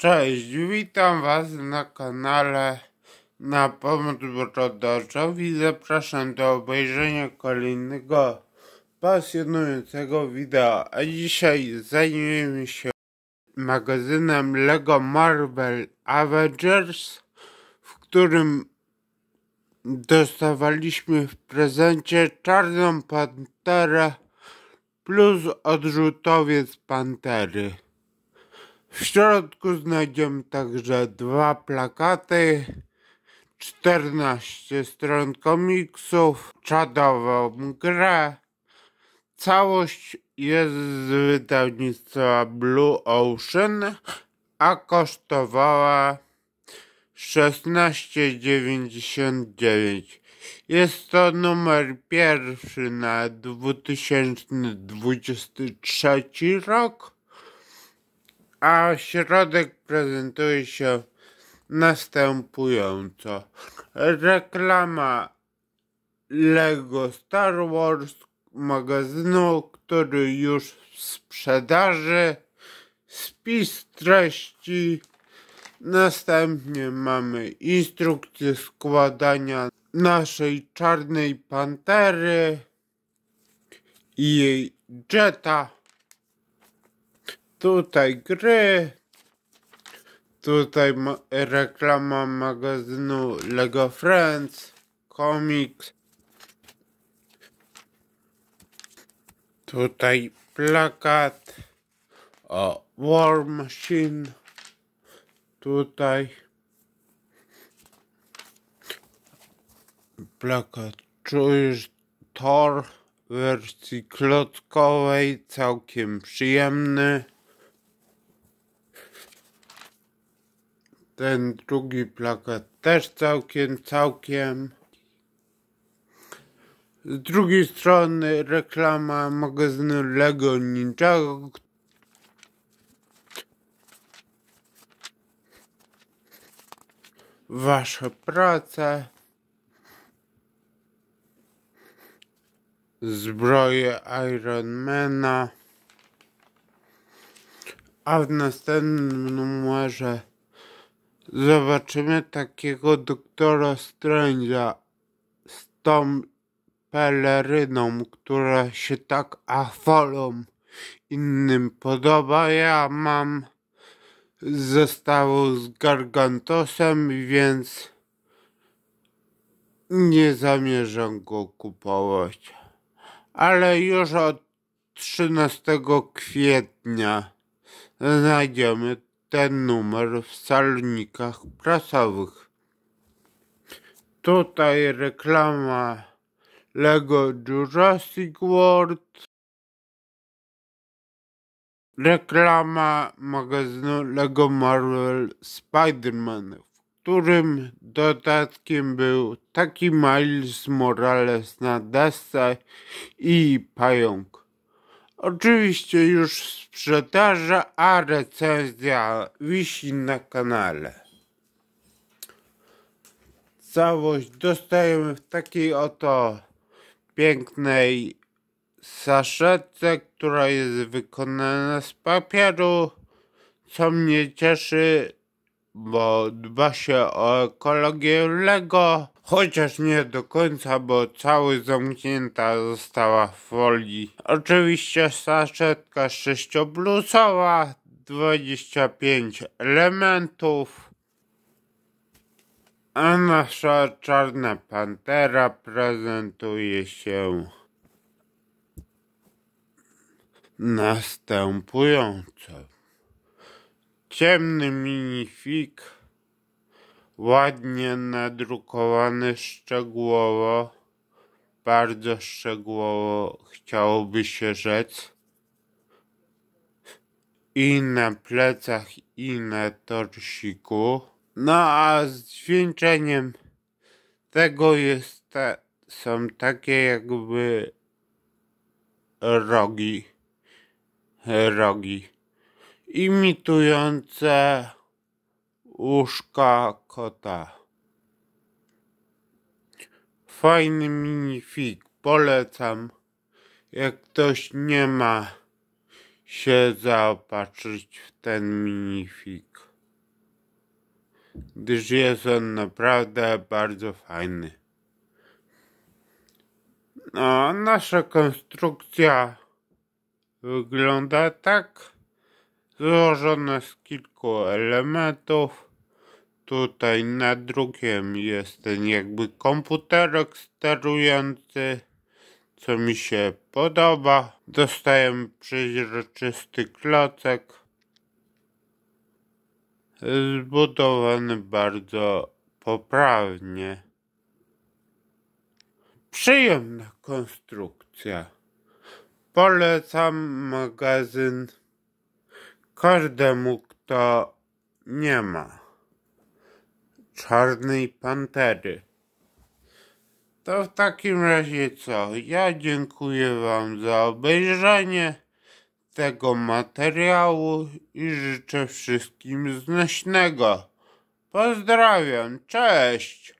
Cześć, witam Was na kanale na pomoc brodaczowi. Zapraszam do obejrzenia kolejnego pasjonującego wideo. A dzisiaj zajmiemy się magazynem LEGO Marvel Avengers, w którym dostawaliśmy w prezencie czarną panterę plus odrzutowiec pantery. W środku znajdziemy także dwa plakaty, 14 stron komiksów, czadową grę. Całość jest z wydawnictwa Blue Ocean, a kosztowała 16,99. Jest to numer pierwszy na 2023 rok a środek prezentuje się następująco. Reklama Lego Star Wars magazynu, który już w sprzedaży, spis treści, następnie mamy instrukcję składania naszej czarnej pantery i jej jetta. Tutaj gry. Tutaj ma reklama magazynu Lego Friends. Komiks. Tutaj plakat o War Machine. Tutaj plakat czujesz tor wersji klockowej, całkiem przyjemny. Ten drugi plakat też całkiem, całkiem. Z drugiej strony reklama magazynu Lego Ninjago. wasze prace Zbroje Ironmana. A w następnym numerze zobaczymy takiego doktora Strange'a z tą peleryną, która się tak afolą innym podoba. Ja mam zestawu z Gargantosem, więc nie zamierzam go kupować. Ale już od 13 kwietnia znajdziemy ten numer w salnikach prasowych. Tutaj reklama Lego Jurassic World, reklama magazynu Lego Marvel Spider-Man, w którym dodatkiem był taki Miles Morales na desce i pająk. Oczywiście już sprzedaża, a recenzja wisi na kanale. Całość dostajemy w takiej oto pięknej saszetce, która jest wykonana z papieru, co mnie cieszy, bo dba się o ekologię Lego Chociaż nie do końca, bo cały zamknięta została w folii. Oczywiście saszetka sześcioblusowa, 25 elementów. A nasza czarna pantera prezentuje się następująco. Ciemny minifig ładnie nadrukowany szczegółowo, bardzo szczegółowo chciałoby się rzec. I na plecach, i na torsiku. No a zwieńczeniem tego jest są takie jakby rogi, rogi imitujące łóżka kota. Fajny minifig, polecam. Jak ktoś nie ma się zaopatrzyć w ten minifig, gdyż jest on naprawdę bardzo fajny. No, nasza konstrukcja wygląda tak, złożona z kilku elementów tutaj nad drukiem jest ten jakby komputerek sterujący, co mi się podoba. Dostałem przeźroczysty klocek, zbudowany bardzo poprawnie. Przyjemna konstrukcja. Polecam magazyn każdemu, kto nie ma. Czarnej Pantery. To w takim razie co? Ja dziękuję Wam za obejrzenie tego materiału i życzę wszystkim znośnego. Pozdrawiam, cześć!